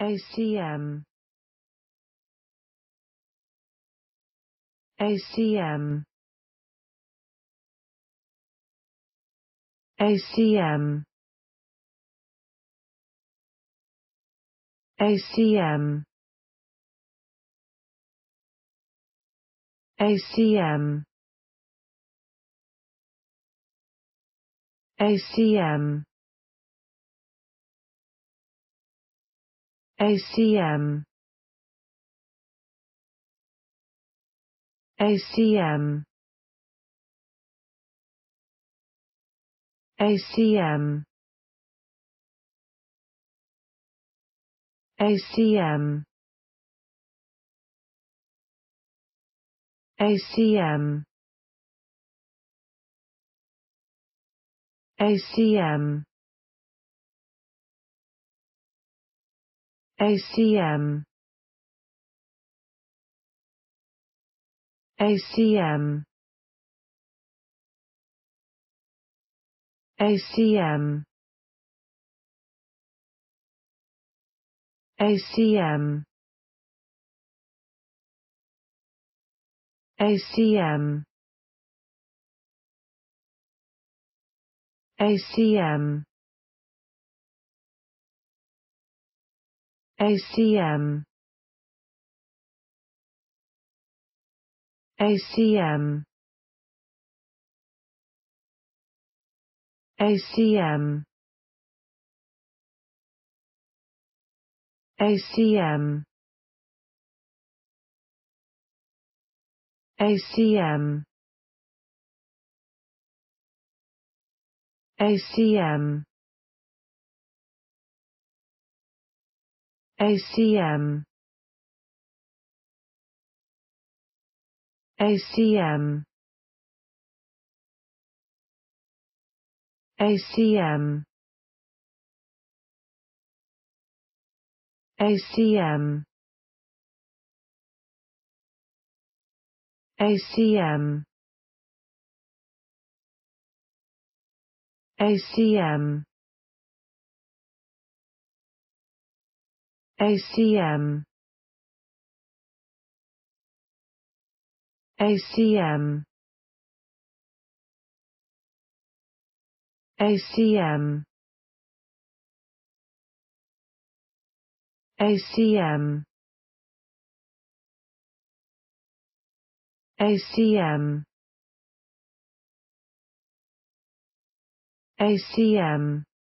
ACM ACM ACM ACM ACM ACM ACM ACM ACM ACM ACM ACM ACM ACM ACM ACM ACM ACM ACM ACM ACM ACM ACM ACM ACM ACM ACM ACM ACM ACM ACM ACM ACM ACM ACM ACM